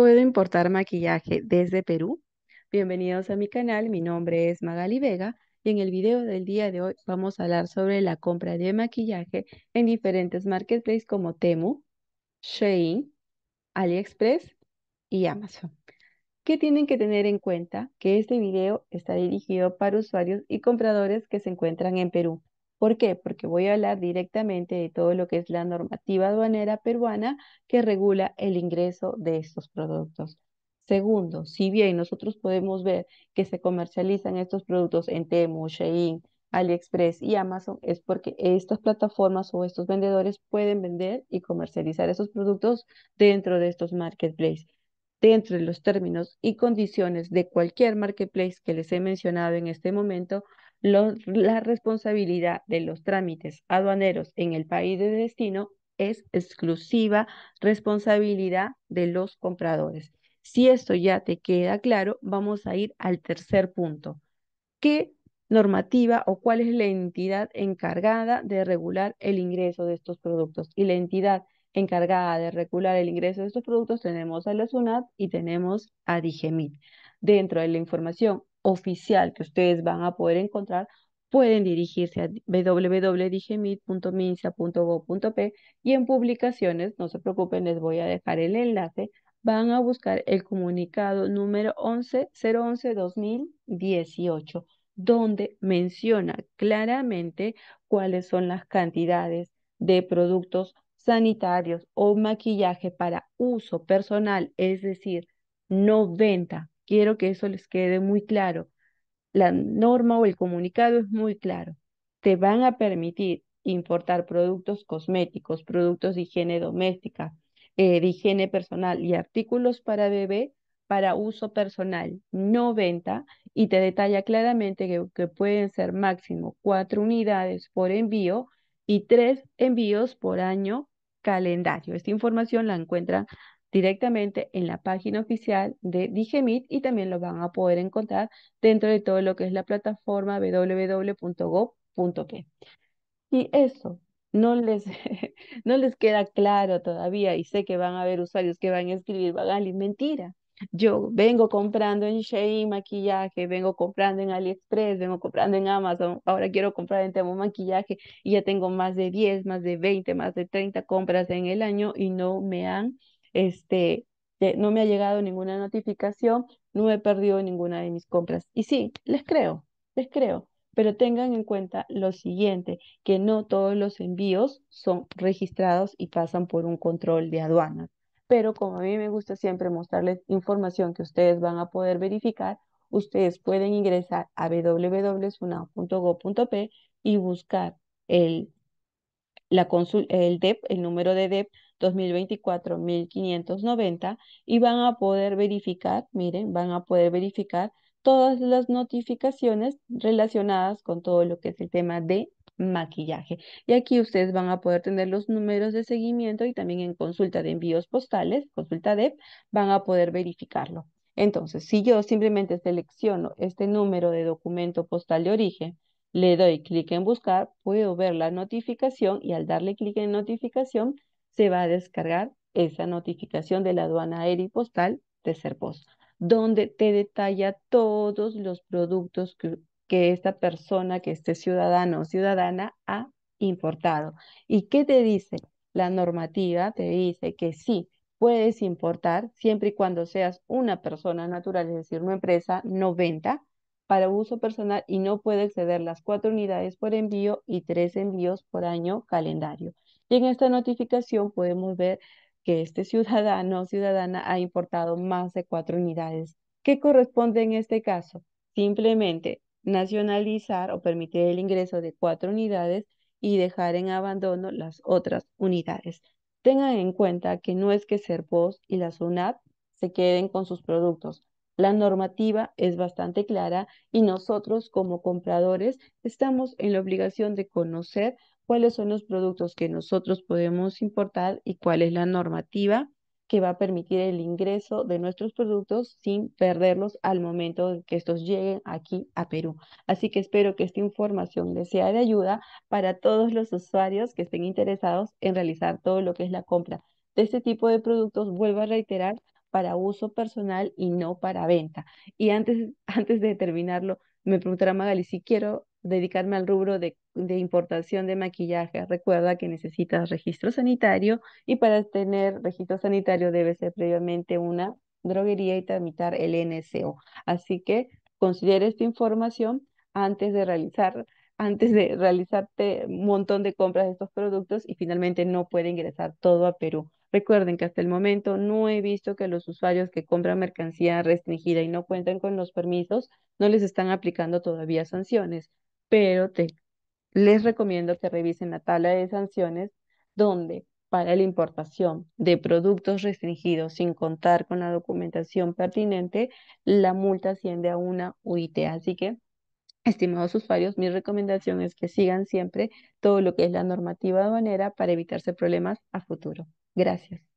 Puedo importar maquillaje desde Perú. Bienvenidos a mi canal, mi nombre es Magali Vega y en el video del día de hoy vamos a hablar sobre la compra de maquillaje en diferentes marketplaces como Temu, Shein, AliExpress y Amazon. ¿Qué tienen que tener en cuenta? Que este video está dirigido para usuarios y compradores que se encuentran en Perú. ¿Por qué? Porque voy a hablar directamente de todo lo que es la normativa aduanera peruana que regula el ingreso de estos productos. Segundo, si bien nosotros podemos ver que se comercializan estos productos en Temu, Shein, AliExpress y Amazon es porque estas plataformas o estos vendedores pueden vender y comercializar esos productos dentro de estos marketplaces, dentro de los términos y condiciones de cualquier marketplace que les he mencionado en este momento, la responsabilidad de los trámites aduaneros en el país de destino es exclusiva responsabilidad de los compradores. Si esto ya te queda claro, vamos a ir al tercer punto. ¿Qué normativa o cuál es la entidad encargada de regular el ingreso de estos productos? Y la entidad encargada de regular el ingreso de estos productos tenemos a la SUNAT y tenemos a DIGEMIT. Dentro de la información oficial que ustedes van a poder encontrar, pueden dirigirse a www.digemit.minsa.gov.p y en publicaciones, no se preocupen, les voy a dejar el enlace, van a buscar el comunicado número 11-011-2018, donde menciona claramente cuáles son las cantidades de productos sanitarios o maquillaje para uso personal, es decir, no venta quiero que eso les quede muy claro. La norma o el comunicado es muy claro. Te van a permitir importar productos cosméticos, productos de higiene doméstica, eh, de higiene personal y artículos para bebé para uso personal, no venta, y te detalla claramente que, pueden ser máximo cuatro unidades por envío y tres envíos por año calendario. Esta información la encuentran directamente en la página oficial de Digemit y también lo van a poder encontrar dentro de todo lo que es la plataforma www.gov.p. Y eso no les, no les queda claro todavía y sé que van a haber usuarios que van a escribir Bagali, mentira. Yo vengo comprando en Shein maquillaje, vengo comprando en AliExpress, vengo comprando en Amazon, ahora quiero comprar en Temo maquillaje y ya tengo más de 10, más de 20, más de 30 compras en el año y no me han este, eh, no me ha llegado ninguna notificación, no he perdido ninguna de mis compras. Y sí, les creo, les creo, pero tengan en cuenta lo siguiente, que no todos los envíos son registrados y pasan por un control de aduanas. Pero como a mí me gusta siempre mostrarles información que ustedes van a poder verificar, ustedes pueden ingresar a www.sunao.go.p y buscar el la el e el número de DEP 2024-1590 y van a poder verificar, miren, van a poder verificar todas las notificaciones relacionadas con todo lo que es el tema de maquillaje. Y aquí ustedes van a poder tener los números de seguimiento y también en consulta de envíos postales, consulta DEP, van a poder verificarlo. Entonces, si yo simplemente selecciono este número de documento postal de origen, le doy clic en buscar, puedo ver la notificación y al darle clic en notificación se va a descargar esa notificación de la aduana aérea y postal de Serpos, donde te detalla todos los productos que, que esta persona, que este ciudadano o ciudadana ha importado. ¿Y qué te dice? La normativa te dice que sí, puedes importar siempre y cuando seas una persona natural, es decir, una empresa no venta, para uso personal y no puede exceder las cuatro unidades por envío y tres envíos por año calendario. Y en esta notificación podemos ver que este ciudadano o ciudadana ha importado más de cuatro unidades. ¿Qué corresponde en este caso? Simplemente nacionalizar o permitir el ingreso de cuatro unidades y dejar en abandono las otras unidades. Tengan en cuenta que no es que Servos y la SUNAT se queden con sus productos, la normativa es bastante clara y nosotros como compradores estamos en la obligación de conocer cuáles son los productos que nosotros podemos importar y cuál es la normativa que va a permitir el ingreso de nuestros productos sin perderlos al momento en que estos lleguen aquí a Perú. Así que espero que esta información les sea de ayuda para todos los usuarios que estén interesados en realizar todo lo que es la compra de este tipo de productos. Vuelvo a reiterar, para uso personal y no para venta. Y antes, antes de terminarlo, me preguntará Magali si quiero dedicarme al rubro de, importación de maquillaje. Recuerda que necesitas registro sanitario y para tener registro sanitario debe ser previamente una droguería y tramitar el NSO. Así que considere esta información antes de realizar antes de realizarte un montón de compras de estos productos y finalmente no puede ingresar todo a Perú. Recuerden que hasta el momento no he visto que los usuarios que compran mercancía restringida y no cuentan con los permisos no les están aplicando todavía sanciones, pero les recomiendo que revisen la tabla de sanciones donde para la importación de productos restringidos sin contar con la documentación pertinente, la multa asciende a una UIT. Así que, estimados usuarios, mi recomendación es que sigan siempre todo lo que es la normativa aduanera para evitarse problemas a futuro. Gracias.